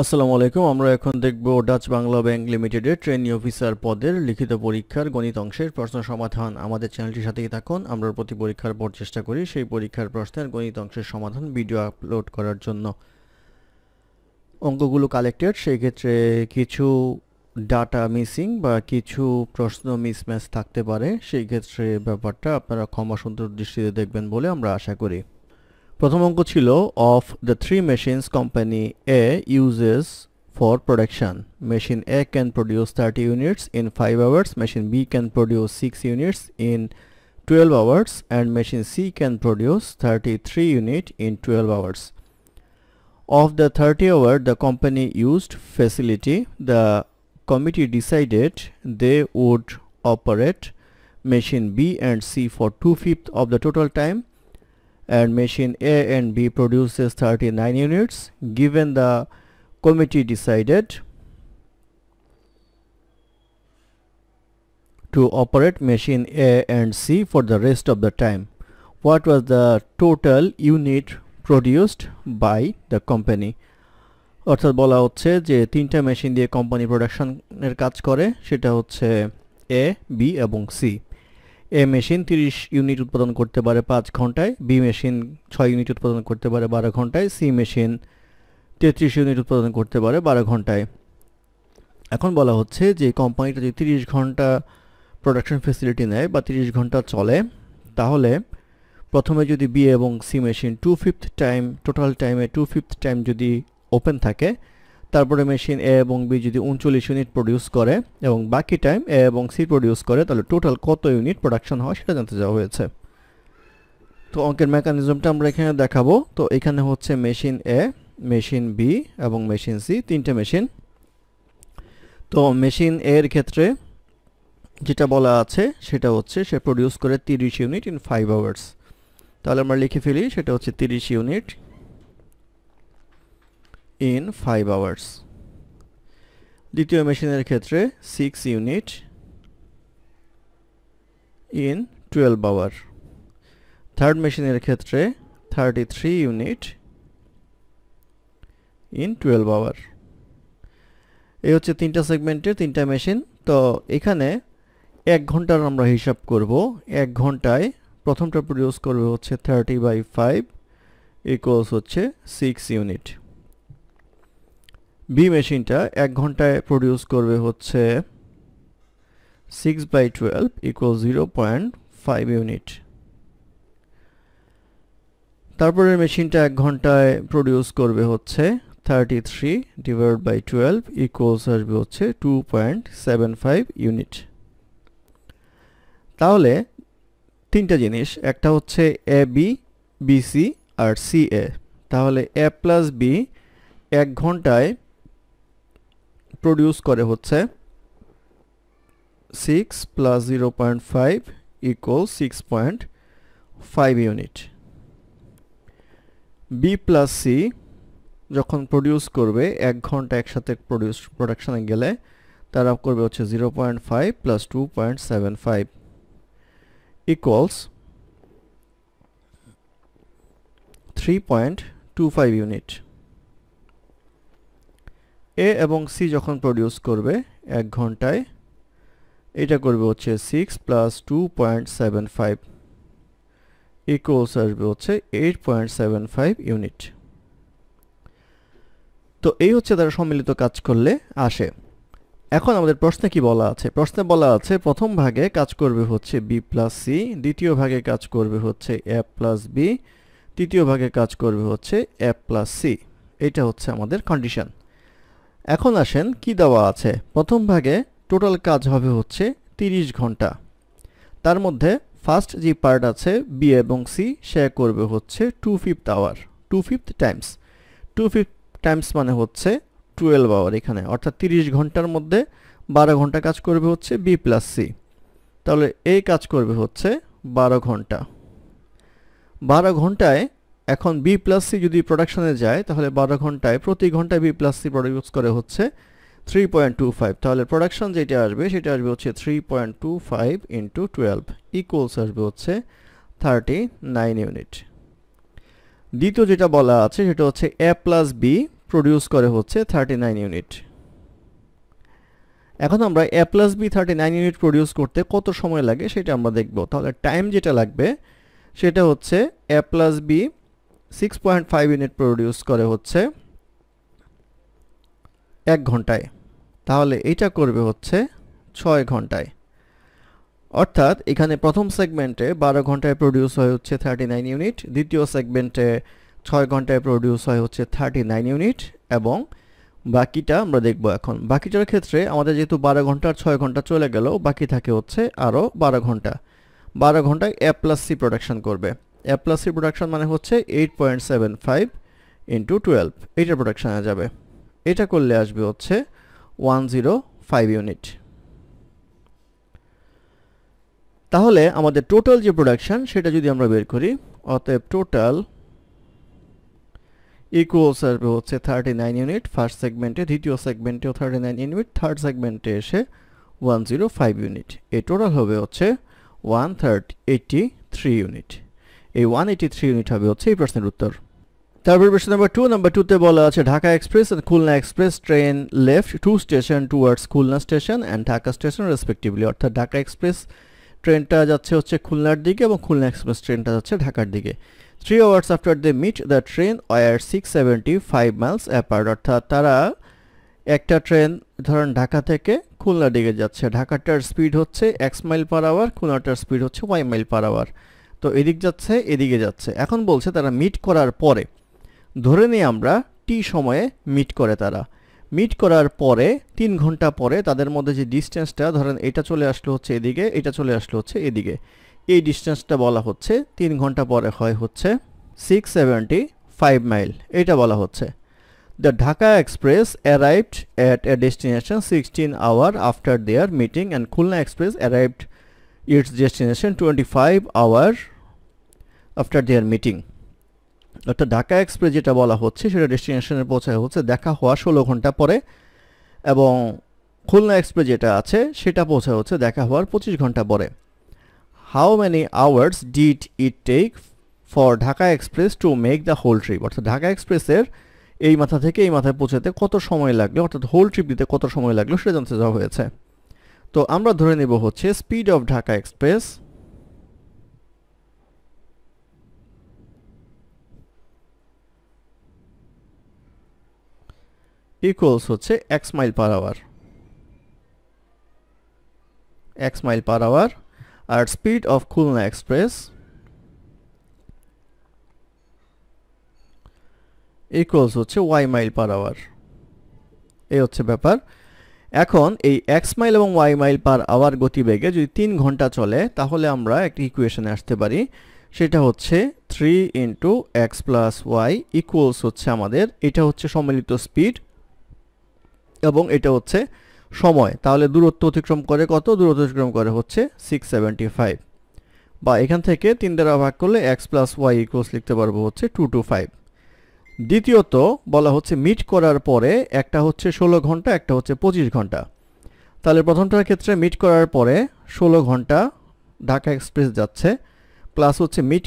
আসসালামু আলাইকুম আমরা এখন দেখব ডাচ বাংলা ব্যাংক লিমিটেডের ট্রেনি অফিসার পদের লিখিত পরীক্ষার গণিত অংশের প্রশ্ন সমাধান আমাদের চ্যানেলটির সাথেই থাকুন আমরা প্রতি পরীক্ষার পর চেষ্টা করি সেই পরীক্ষার প্রশ্নের গণিত অংশের সমাধান ভিডিও আপলোড করার জন্য অঙ্কগুলো কালেক্টেড সেই ক্ষেত্রে কিছু ডাটা মিসিং বা কিছু প্রশ্ন মিসম্যাচ থাকতে পারে সেই ক্ষেত্রে ব্যাপারটা আপনারা ক্ষমাসুন্দর দৃষ্টিতে দেখবেন বলে আমরা আশা করি প্রথম অঙ্ক of the three machines company A uses for production. Machine A can produce 30 units in 5 hours, machine B can produce 6 units in 12 hours and machine C can produce 33 units in 12 hours. Of the 30 hour the company used facility, the committee decided they would operate machine B and C for 2 fifth of the total time and machine A and B produces 39 units given the committee decided to operate machine A and C for the rest of the time. What was the total unit produced by the company? অর্থাৎ বলা হচ্ছে যে তিনটা machine দিয়ে company প্রোডাকশনের কাজ করে সেটা হচ্ছে এ বি এবং সি এ মেশিন তিরিশ ইউনিট উৎপাদন করতে পারে পাঁচ ঘন্টায় বি মেশিন ছয় ইউনিট উৎপাদন করতে পারে বারো ঘন্টায় সি মেশিন তেত্রিশ ইউনিট উৎপাদন করতে পারে বারো ঘন্টায় এখন বলা হচ্ছে যে কোম্পানিটা যদি তিরিশ ঘন্টা প্রোডাকশন ফেসিলিটি নেয় বা তিরিশ ঘন্টা চলে তাহলে প্রথমে যদি বি এবং C machine two fifth time total টাইমে টু ফিফথ টাইম যদি ওপেন থাকে তারপরে মেশিন এ এবং বি যদি উনচল্লিশ ইউনিট প্রডিউস করে এবং বাকি টাইম এ এবং সি প্রডিউস করে তাহলে টোটাল কত ইউনিট প্রোডাকশন হয় সেটা জানতে যাওয়া হয়েছে তো অঙ্কের মেকানিজমটা আমরা এখানে দেখাবো তো এখানে হচ্ছে মেশিন এ মেশিন বি এবং মেশিন সি তিনটে মেশিন তো মেশিন এর ক্ষেত্রে যেটা বলা আছে সেটা হচ্ছে সে প্রডিউস করে তিরিশ ইউনিট ইন ফাইভ আওয়ার্স তাহলে আমরা লিখে ফেলি সেটা হচ্ছে তিরিশ ইউনিট ইন ফাইভ hours দ্বিতীয় মেশিনের ক্ষেত্রে six unit in twelve hour third মেশিনের ক্ষেত্রে thirty three unit in twelve hour এই হচ্ছে তিনটা সেগমেন্টের তিনটা মেশিন তো এখানে এক ঘন্টার আমরা হিসাব করব এক ঘন্টায় প্রথমটা প্রডিউস করবে হচ্ছে থার্টি বাই ফাইভ ইকুয়ালস হচ্ছে সিক্স ইউনিট বি মেশিনটা এক ঘন্টায় প্রডিউস করবে হচ্ছে six by twelve equal zero point five unit তারপরের মেশিনটা এক ঘন্টায় প্রডিউস করবে হচ্ছে thirty three divide by twelve equals আসবে হচ্ছে two point seven five unit তাহলে তিনটা জিনিস একটা হচ্ছে এ বি বিসি আর সি এ তাহলে এ প্লাস বি এক ঘন্টায় প্রডিউস করে হচ্ছে six plus zero point five equal six point five unit B plus C যখন প্রডিউস করবে এক ঘন্টা একসাথে প্রডিউস প্রোডাকশানে গেলে তারা করবে হচ্ছে zero point five plus two point seven five equals three point two five unit A এবং সি যখন প্রডিউস করবে এক ঘন্টায় এটা করবে হচ্ছে six plus two point seven five equals আসবে হচ্ছে eight point seven five unit তো এই হচ্ছে তারা সম্মিলিত কাজ করলে আসে এখন আমাদের প্রশ্নে কি বলা আছে প্রশ্নে বলা আছে প্রথম ভাগে কাজ করবে হচ্ছে বি প্লাস সি দ্বিতীয় ভাগে কাজ করবে হচ্ছে এ প্লাস বি তৃতীয় ভাগে কাজ করবে হচ্ছে এ প্লাস সি এটা হচ্ছে আমাদের কন্ডিশন এখন আসেন কি দেওয়া আছে প্রথম ভাগে টোটাল কাজ হবে হচ্ছে 30 ঘন্টা তার মধ্যে ফার্স্ট যে পার্ট আছে বি এবং সি সে করবে হচ্ছে two fifth hour two fifth times two fifth times মানে হচ্ছে টুয়েলভ আওয়ার এখানে অর্থাৎ 30 ঘন্টার মধ্যে বারো ঘন্টা কাজ করবে হচ্ছে বি প্লাস সি তাহলে এই কাজ করবে হচ্ছে বারো ঘন্টা বারো ঘন্টায় এখন বি প্লাস সি যদি প্রোডাকশনে যায় তাহলে বারো ঘন্টায় প্রতি ঘন্টায় বি প্লাস সি প্রডিউস করে হচ্ছে থ্রি পয়েন্ট টু ফাইভ তাহলে প্রোডাকশন যেটা আসবে সেটা আসবে হচ্ছে three point two five into twelve equals আসবে হচ্ছে থার্টি নাইন ইউনিট দ্বিতীয় যেটা বলা আছে সেটা হচ্ছে এ প্লাস বি প্রডিউস করে হচ্ছে থার্টি নাইন ইউনিট এখন আমরা A plus B thirty nine unit produce করতে কত সময় লাগে সেটা আমরা দেখব তাহলে টাইম যেটা লাগবে সেটা হচ্ছে A plus B six point five unit produce করে হচ্ছে এক ঘন্টায় তাহলে এটা করবে হচ্ছে ছয় ঘন্টায় অর্থাৎ এখানে প্রথম সেগমেন্টে বারো ঘন্টায় প্রডিউস হয় হচ্ছে থার্টি নাইন ইউনিট দ্বিতীয় সেগমেন্টে ছয় ঘন্টায় প্রডিউস হয় হচ্ছে থার্টি নাইন ইউনিট এবং বাকিটা আমরা দেখব এখন বাকিটার ক্ষেত্রে আমাদের যেহেতু বারো ঘন্টার ছয় ঘন্টা চলে গেল বাকি থাকে হচ্ছে আরও বারো ঘন্টা বারো ঘন্টায় এ প্লাস সি প্রোডাকশন করবে অ্যাপ্লাসির প্রোডাকশন মানে হচ্ছে eight point seven five into twelve এইটার প্রোডাকশানে যাবে এটা করলে আসবে হচ্ছে ওয়ান জিরো ফাইভ ইউনিট তাহলে আমাদের টোটাল যে প্রোডাকশন সেটা যদি আমরা বের করি অতএব টোটাল ইকুয়ালস আসবে হচ্ছে থার্টি নাইন ইউনিট ফার্স্ট সেগমেন্টে দ্বিতীয় সেগমেন্টেও থার্টি নাইন ইউনিট থার্ড সেগমেন্টে এসে ওয়ান জিরো ফাইভ ইউনিট এ টোটাল হবে হচ্ছে one thirty eighty three unit এই ওয়ান এইটি থ্রি ইউনিট হবে হচ্ছে এই প্রশ্নের উত্তর তারপর প্রশ্ন নাম্বার টু নাম্বার টুতে বলা আছে Dhaka express and Khulna express train left to station towards Khulna station and Dhaka station respectively অর্থাৎ ঢাকা এক্সপ্রেস ট্রেনটা যাচ্ছে হচ্ছে খুলনার দিকে এবং খুলনা এক্সপ্রেস ট্রেনটা যাচ্ছে ঢাকার দিকে three hours after they meet the train were six seventy five miles apart অর্থাৎ তারা একটা ট্রেন ধরেন ঢাকা থেকে খুলনার দিকে যাচ্ছে ঢাকাটার স্পিড হচ্ছে এক্স মাইল পার আওয়ার খুলনাটার স্পিড হচ্ছে ওয়াই মাইল পার আওয়ার তো এদিক যাচ্ছে এদিকে যাচ্ছে এখন বলছে তারা মিট করার পরে ধরে নিই আমরা টি সময়ে মিট করে তারা মিট করার পরে তিন ঘন্টা পরে তাদের মধ্যে যে ডিস্টেন্সটা ধরেন এটা চলে আসলো হচ্ছে এদিকে এটা চলে আসলো হচ্ছে এদিকে এই ডিস্টেন্সটা বলা হচ্ছে তিন ঘন্টা পরে হয় হচ্ছে সিক্স সেভেন্টি ফাইভ মাইল এটা বলা হচ্ছে the Dhaka express arrived at a destination sixteen hour after their meeting and Khulna express arrived its destination 25 hour after their meeting অর্থাৎ ঢাকা এক্সপ্রেস যেটা বলা হচ্ছে সেটা ডেস্টিনেশনে পৌঁছায় হচ্ছে দেখা হওয়া ষোলো ঘন্টা পরে এবং খুলনা এক্সপ্রেস যেটা আছে সেটা পৌঁছায় হচ্ছে দেখা হওয়ার পঁচিশ ঘন্টা পরে how many hours did it take for Dhaka express to make the whole trip অর্থাৎ ঢাকা এক্সপ্রেসের এই মাথা থেকে এই মাথায় পৌঁছাতে কত সময় লাগলো অর্থাৎ হোল ট্রিপ দিতে কত সময় লাগলো সেটা জানতে চাওয়া হয়েছে তো আমরা ধরে নেব হচ্ছে speed of Dhaka express equals হচ্ছে X mile per hour X mile per hour আর speed of Khulna express equals হচ্ছে ওয়াই মাইল পার আওয়ার এই হচ্ছে ব্যাপার এখন এই এক্স মাইল এবং ওয়াই মাইল পার আওয়ার গতিবেগে যদি তিন ঘন্টা চলে তাহলে আমরা একটি ইকুয়েশনে আসতে পারি সেটা হচ্ছে three into X plus Y equals হচ্ছে আমাদের এটা হচ্ছে সম্মিলিত স্পিড এবং এটা হচ্ছে সময় তাহলে দূরত্ব অতিক্রম করে কত দূরত্ব অতিক্রম করে হচ্ছে সিক্স সেভেন্টি ফাইভ বা এখান থেকে তিন দ্বারা ভাগ করলে এক্স প্লাস ওয়াই ইকুয়ালস লিখতে পারবো হচ্ছে টু টু ফাইভ দ্বিতীয়ত বলা হচ্ছে মিট করার পরে একটা হচ্ছে ষোলো ঘন্টা একটা হচ্ছে পঁচিশ ঘন্টা তাহলে প্রথমটার ক্ষেত্রে মিট করার পরে ষোলো ঘন্টা ঢাকা এক্সপ্রেস যাচ্ছে প্লাস হচ্ছে মিট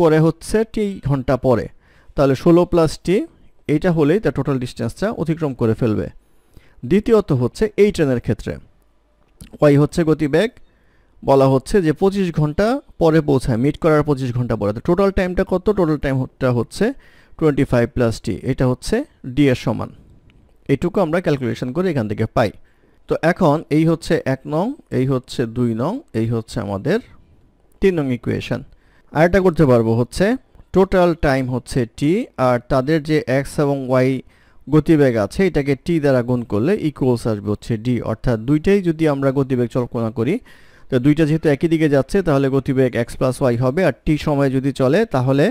করে হচ্ছে টি ঘন্টা পরে তাহলে ষোলো প্লাস টি এইটা হলেই তার টোটাল ডিস্টেন্সটা অতিক্রম করে ফেলবে দ্বিতীয়ত হচ্ছে এই ট্রেনের ক্ষেত্রে ওয়াই হচ্ছে গতিবেগ বলা হচ্ছে যে পঁচিশ ঘন্টা পরে পৌঁছায় মিট করার পঁচিশ ঘন্টা পরে তো টোটাল টাইমটা কত টোটাল টাইমটা হচ্ছে টোয়েন্টি ফাইভ প্লাস টি এটা হচ্ছে ডি এর সমান এটুকু আমরা ক্যালকুলেশন করে এখান থেকে পাই তো এখন এই হচ্ছে এক নং এই হচ্ছে দুই নং এই হচ্ছে আমাদের তিন নং ইকুয়েশন আর এটা করতে পারবো হচ্ছে টোটাল টাইম হচ্ছে টি আর তাদের যে এক্স এবং ওয়াই গতিবেগ আছে এটাকে টি দ্বারা গুণ করলে ইকুয়ালস আসবে হচ্ছে ডি অর্থাৎ দুইটাই যদি আমরা গতিবেগ চল্পনা করি তো দুইটা যেহেতু একই দিকে যাচ্ছে তাহলে গতিবেগ এক্স প্লাস ওয়াই হবে আর টি সময়ে যদি চলে তাহলে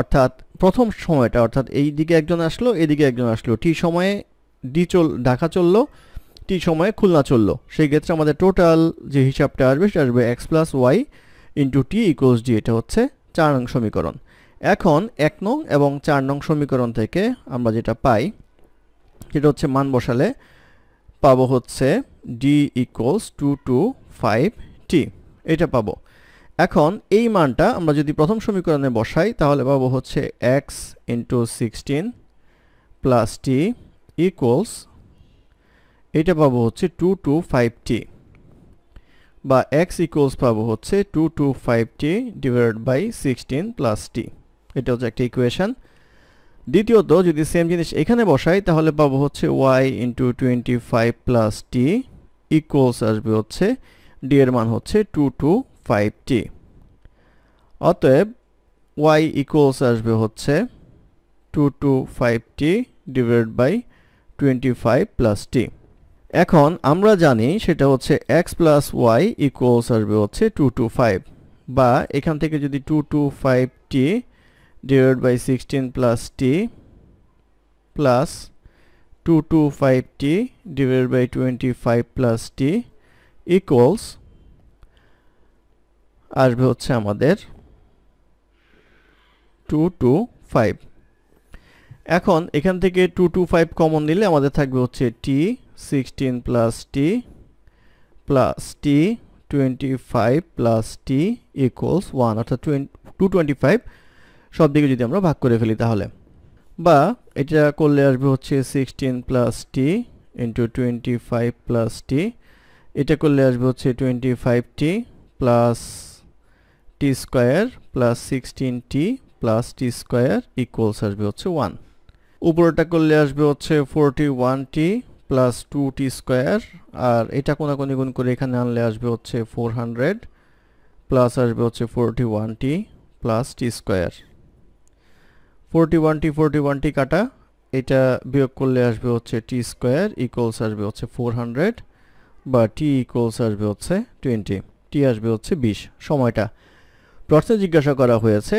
অর্থাৎ প্রথম সময়টা অর্থাৎ এই দিকে একজন আসলো এদিকে একজন আসলো টি সময়ে ডি চল ঢাকা চললো টি সময়ে খুলনা চললো সেই ক্ষেত্রে আমাদের টোটাল যে হিসাবটা আসবে সেটা আসবে X plus Y into T equals D এটা হচ্ছে চার নং সমীকরণ এখন এক নং এবং চার নং সমীকরণ থেকে আমরা যেটা পাই সেটা হচ্ছে মান বসালে পাবো হচ্ছে D equals two two five T এটা পাবো এখন এই মানটা আমরা যদি প্রথম সমীকরণে বসাই তাহলে পাবো হচ্ছে X into sixteen plus T equals এটা পাবো হচ্ছে টু টু ফাইভ টি বা এক্স ইকুয়ালস পাবো হচ্ছে two two five T divide by sixteen plus T এটা হচ্ছে একটা ইকুয়েশান দ্বিতীয়ত যদি সেম জিনিস এখানে বসাই তাহলে পাবো হচ্ছে Y into twenty five plus T equals আসবে হচ্ছে ডি এর মান হচ্ছে টু টু 5t অতএব ওয়াই ইকুয়ালস আসবে হচ্ছে two two 5t divide by twenty five plus T এখন আমরা জানি সেটা হচ্ছে এক্স প্লাস ওয়াই ইকুয়ালস আসবে হচ্ছে টু টু ফাইভ বা এখান থেকে যদি two two five T divide by sixteen plus T plus two two five T divide by twenty five plus T equals আসবে হচ্ছে আমাদের টু টু ফাইভ এখন এখান থেকে টু টু ফাইভ কমন নিলে আমাদের থাকবে হচ্ছে T sixteen plus T plus T twenty five plus T equals one অর্থাৎ টু টোয়েন্টি ফাইভ সব দিকে যদি আমরা ভাগ করে ফেলি তাহলে বা এটা করলে আসবে হচ্ছে sixteen plus T into twenty five plus T এটা করলে আসবে হচ্ছে twenty five T plus T square plus sixteen T plus T square equals আসবে হচ্ছে ওয়ান উপরটা করলে আসবে হচ্ছে forty one T plus two T square আর এটা কোনাকুনি গুণ করে এখানে আনলে আসবে হচ্ছে ফোর হান্ড্রেড প্লাস আসবে হচ্ছে forty one T plus T square forty one T forty one T কাটা এটা বিয়োগ করলে আসবে হচ্ছে টি স্কোয়ার ইকুয়ালস আসবে হচ্ছে ফোর হান্ড্রেড বা টি ইকুয়ালস আসবে হচ্ছে টোয়েন্টি টি আসবে হচ্ছে বিশ সময়টা প্রশ্নে জিজ্ঞাসা করা হয়েছে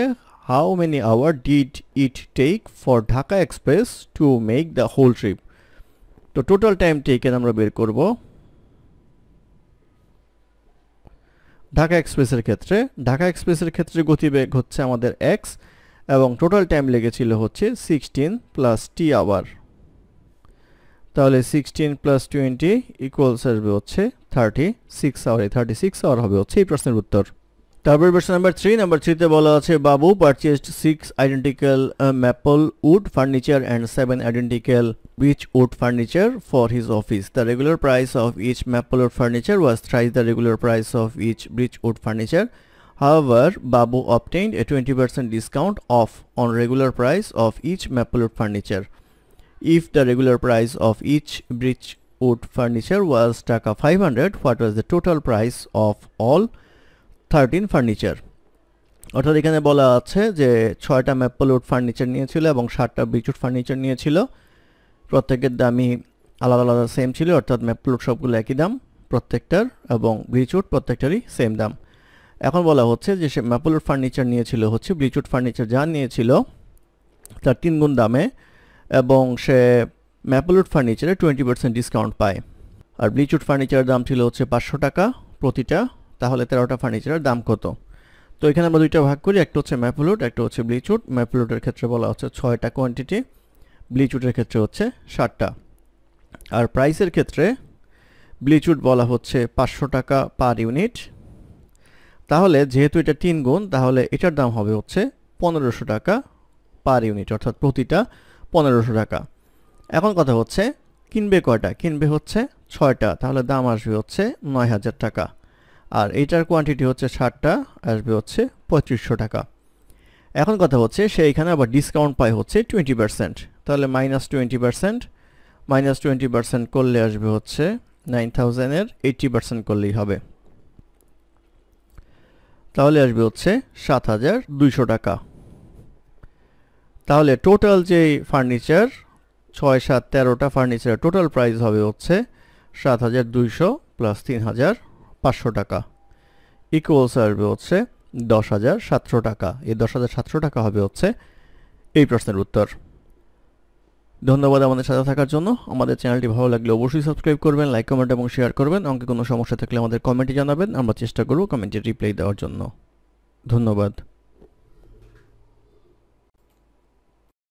how many hour did it take for Dhaka express to make the whole trip তো টোটাল টাইম টেকেন আমরা বের করব ঢাকা এক্সপ্রেসের ক্ষেত্রে ঢাকা এক্সপ্রেসের ক্ষেত্রে গতিবেগ হচ্ছে আমাদের এক্স এবং টোটাল টাইম লেগেছিল হচ্ছে সিক্সটিন প্লাস টি আওয়ার তাহলে সিক্সটিন প্লাস টোয়েন্টি ইকুয়ালস আসবে হচ্ছে থার্টি সিক্স আওয়ার এই থার্টি সিক্স আওয়ার হবে হচ্ছে এই প্রশ্নের উত্তর তারপর ভার্স নাম্বার থ্রি নাম্বার থ্রিতে বলা আছে Babu purchased six identical maple wood furniture and seven identical beech wood furniture for his office the regular price of each maple wood furniture was thrice the regular price of each beech wood furniture However, Babu obtained a 20% discount off on regular price of each maplewood furniture. If the regular price of each birchwood furniture was taka 500, what was the total price of all thirteen furniture অর্থাৎ এখানে বলা আছে যে ছয়টা ম্যাপলউড furniture নিয়েছিল এবং সাতটা বিচুট furniture নিয়েছিল প্রত্যেকের দামই আলাদা আলাদা সেম ছিল অর্থাৎ ম্যাপলুট সবগুলো একই দাম প্রত্যেকটার এবং ব্লিচউড প্রত্যেকটারই সেম দাম এখন বলা হচ্ছে যে সে ম্যাপলউড ফার্নিচার নিয়েছিল হচ্ছে ব্লিচউড ফার্নিচার যা নিয়েছিল তার তিন গুণ দামে এবং সে ম্যাপলউড ফার্নিচারে টোয়েন্টি পার্সেন্ট ডিসকাউন্ট পায় আর ব্লিচউড ফার্নিচারের দাম ছিল হচ্ছে পাঁচশো টাকা প্রতিটা তাহলে তেরোটা ফার্নিচারের দাম কত তো এখানে আমরা দুইটা ভাগ করি একটা হচ্ছে ম্যাপলুট একটা হচ্ছে ব্লিচুট ম্যাপলুটের ক্ষেত্রে বলা হচ্ছে ছয়টা কোয়ান্টিটি ব্লিচুটের ক্ষেত্রে হচ্ছে ষাটটা আর প্রাইসের ক্ষেত্রে ব্লিচুট বলা হচ্ছে পাঁচশো টাকা পার ইউনিট তাহলে যেহেতু এটা তিন গুণ তাহলে এটার দাম হবে হচ্ছে পনেরোশো টাকা পার ইউনিট অর্থাৎ প্রতিটা পনেরোশো টাকা এখন কথা হচ্ছে কিনবে কয়টা কিনবে হচ্ছে ছয়টা তাহলে দাম আসবে হচ্ছে নয় হাজার টাকা আর এইটার কোয়ান্টিটি হচ্ছে ষাটটা আসবে হচ্ছে পঁয়ত্রিশশো টাকা এখন কথা হচ্ছে সে এখানে আবার ডিসকাউন্ট পায় হচ্ছে টোয়েন্টি পার্সেন্ট তাহলে minus twenty percent minus twenty percent করলে আসবে হচ্ছে নাইন থাউজেন্ডের এইটটি পার্সেন্ট করলেই হবে তাহলে আসবে হচ্ছে সাত হাজার দুইশো টাকা তাহলে টোটাল যে ফার্নিচার ছয় সাত তেরোটা ফার্নিচারের টোটাল প্রাইস হবে হচ্ছে সাত হাজার দুইশো প্লাস তিন হাজার পাঁচশো টাকা ইকুয়ালস আসবে হচ্ছে দশ হাজার সাতশো টাকা এই দশ হাজার সাতশো টাকা হবে হচ্ছে এই প্রশ্নের উত্তর ধন্যবাদ আমাদের সাথে থাকার জন্য আমাদের চ্যানেলটি ভালো লাগলে অবশ্যই সাবস্ক্রাইব করবেন লাইক কমেন্ট এবং শেয়ার করবেন অঙ্কে কোনো সমস্যা থাকলে আমাদের কমেন্টে জানাবেন আমরা চেষ্টা করব কমেন্টে রিপ্লাই দেওয়ার জন্য ধন্যবাদ